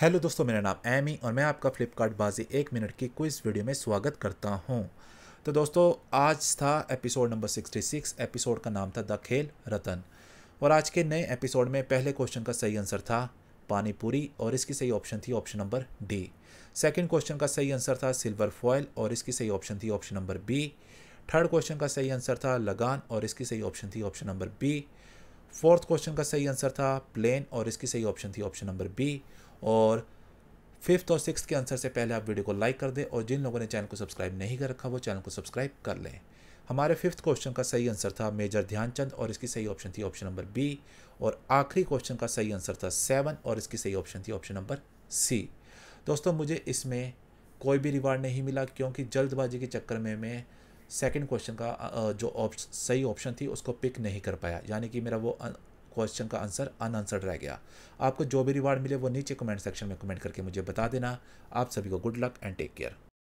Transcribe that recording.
hello दोस्तों मेरा नाम एमी और मैं आपका फ्लिपकार्ट बाजी एक मिनट की क्विज वीडियो में स्वागत करता हूं तो दोस्तों आज था एपिसोड नंबर 66 एपिसोड का नाम था द खेल रतन और आज के नए एपिसोड में पहले क्वेश्चन का सही आंसर था पानी पूरी और इसकी सही ऑप्शन थी option number D second question का सही आंसर था सिल्वर फॉयल और इसकी सही ऑप्शन थी option number B third question का सही आंसर था लगान और इसकी सही ऑप्शन थी option number B fourth question का सही आंसर था प्लेन और इसकी सही ऑप्शन थी ऑप्शन नंबर बी और फिफ्थ और सिक्स के आंसर से पहले आप वीडियो को लाइक कर दें और जिन लोगों ने चैनल को सब्सक्राइब नहीं कर रखा वो चैनल को सब्सक्राइब कर लें हमारे फिफ्थ क्वेश्चन का सही आंसर था मेजर ध्यानचंद और इसकी सही ऑप्शन थी ऑप्शन नंबर बी और आखिरी क्वेश्चन का सही आंसर था सेवन और इसकी सही ऑप्शन थी ऑप्शन नंबर सी दोस्तों मुझे इसमें कोई भी रिवार्ड नहीं मिला क्योंकि जल्दबाजी के चक्कर में मैं सेकेंड क्वेश्चन का जो ऑप्शन सही ऑप्शन थी उसको पिक नहीं कर पाया यानी कि मेरा वो क्वेश्चन का आंसर अनआंसर्ड रह गया आपको जो भी रिवार्ड मिले वो नीचे कमेंट सेक्शन में कमेंट करके मुझे बता देना आप सभी को good luck and take care